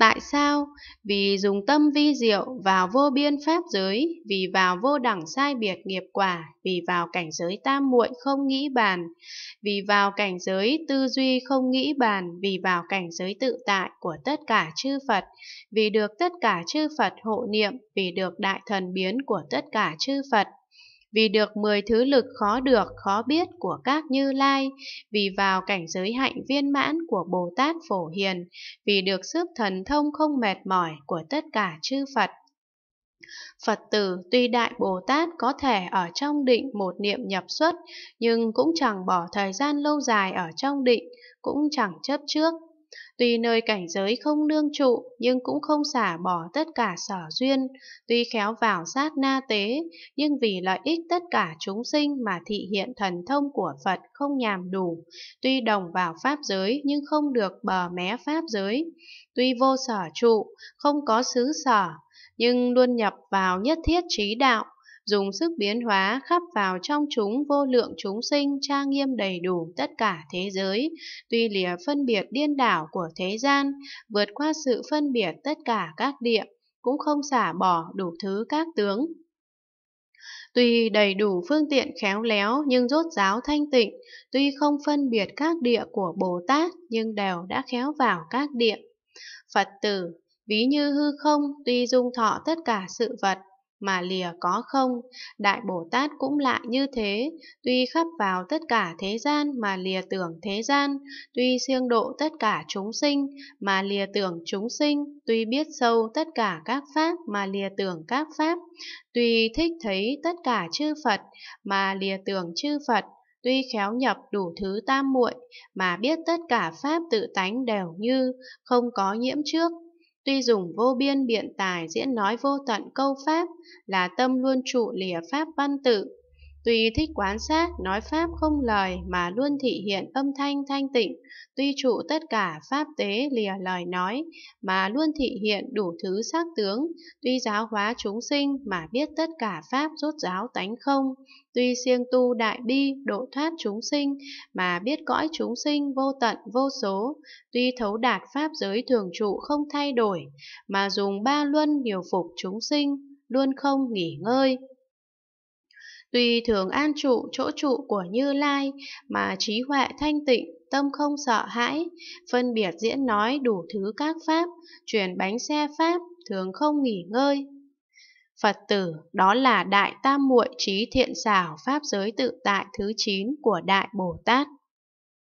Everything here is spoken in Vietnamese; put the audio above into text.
Tại sao? Vì dùng tâm vi diệu vào vô biên pháp giới, vì vào vô đẳng sai biệt nghiệp quả, vì vào cảnh giới tam muội không nghĩ bàn, vì vào cảnh giới tư duy không nghĩ bàn, vì vào cảnh giới tự tại của tất cả chư Phật, vì được tất cả chư Phật hộ niệm, vì được đại thần biến của tất cả chư Phật, vì được mười thứ lực khó được khó biết của các Như Lai, vì vào cảnh giới hạnh viên mãn của Bồ Tát Phổ Hiền, vì được sức thần thông không mệt mỏi của tất cả chư Phật. Phật tử tuy Đại Bồ Tát có thể ở trong định một niệm nhập xuất, nhưng cũng chẳng bỏ thời gian lâu dài ở trong định, cũng chẳng chấp trước Tuy nơi cảnh giới không nương trụ, nhưng cũng không xả bỏ tất cả sở duyên, tuy khéo vào sát na tế, nhưng vì lợi ích tất cả chúng sinh mà thị hiện thần thông của Phật không nhàm đủ, tuy đồng vào pháp giới nhưng không được bờ mé pháp giới, tuy vô sở trụ, không có xứ sở, nhưng luôn nhập vào nhất thiết trí đạo, dùng sức biến hóa khắp vào trong chúng vô lượng chúng sinh trang nghiêm đầy đủ tất cả thế giới, tuy lìa phân biệt điên đảo của thế gian, vượt qua sự phân biệt tất cả các địa, cũng không xả bỏ đủ thứ các tướng, Tuy đầy đủ phương tiện khéo léo nhưng rốt ráo thanh tịnh, tuy không phân biệt các địa của Bồ Tát nhưng đều đã khéo vào các địa. Phật tử, ví như hư không tuy dung thọ tất cả sự vật mà lìa có không, Đại Bồ Tát cũng lại như thế, tuy khắp vào tất cả thế gian mà lìa tưởng thế gian, tuy siêng độ tất cả chúng sinh mà lìa tưởng chúng sinh, tuy biết sâu tất cả các pháp mà lìa tưởng các pháp, tuy thích thấy tất cả chư Phật mà lìa tưởng chư Phật, tuy khéo nhập đủ thứ tam muội mà biết tất cả pháp tự tánh đều như, không có nhiễm trước, Tuy dùng vô biên biện tài diễn nói vô tận câu pháp là tâm luôn trụ lìa pháp văn tự, Tuy thích quán sát, nói Pháp không lời mà luôn thị hiện âm thanh thanh tịnh, tuy trụ tất cả Pháp tế lìa lời nói, mà luôn thị hiện đủ thứ sắc tướng, tuy giáo hóa chúng sinh mà biết tất cả Pháp rốt giáo tánh không, tuy siêng tu đại bi độ thoát chúng sinh mà biết cõi chúng sinh vô tận vô số, tuy thấu đạt Pháp giới thường trụ không thay đổi, mà dùng ba luân điều phục chúng sinh, luôn không nghỉ ngơi. Tuy thường an trụ chỗ trụ của Như Lai mà trí huệ thanh tịnh, tâm không sợ hãi, phân biệt diễn nói đủ thứ các pháp, chuyển bánh xe pháp, thường không nghỉ ngơi. Phật tử, đó là Đại Tam Muội Trí Thiện Xảo Pháp Giới Tự Tại thứ 9 của Đại Bồ Tát.